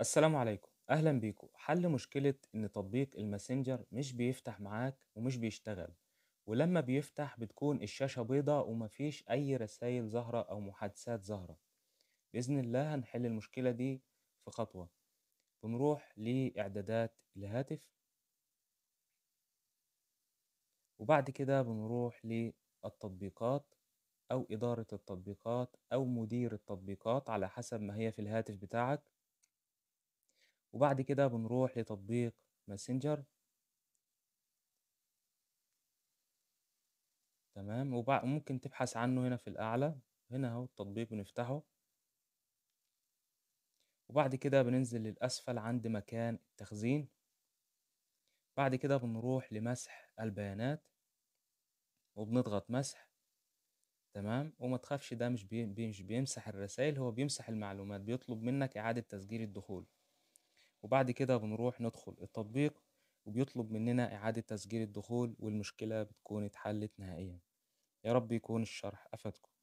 السلام عليكم اهلا بيكم حل مشكلة ان تطبيق الماسنجر مش بيفتح معاك ومش بيشتغل ولما بيفتح بتكون الشاشة بيضة ومفيش اي رسائل ظاهرة او محادثات ظاهرة بإذن الله هنحل المشكلة دي في خطوة بنروح لإعدادات الهاتف وبعد كده بنروح للتطبيقات أو إدارة التطبيقات أو مدير التطبيقات على حسب ما هي في الهاتف بتاعك وبعد كده بنروح لتطبيق ماسنجر تمام وممكن تبحث عنه هنا في الأعلى هنا اهو التطبيق بنفتحه وبعد كده بننزل للأسفل عند مكان التخزين بعد كده بنروح لمسح البيانات وبنضغط مسح تمام وما تخافش ده مش بيمسح الرسائل هو بيمسح المعلومات بيطلب منك إعادة تسجيل الدخول وبعد كده بنروح ندخل التطبيق وبيطلب مننا إعادة تسجيل الدخول والمشكلة بتكون اتحلت نهائيا يا رب يكون الشرح أفادكم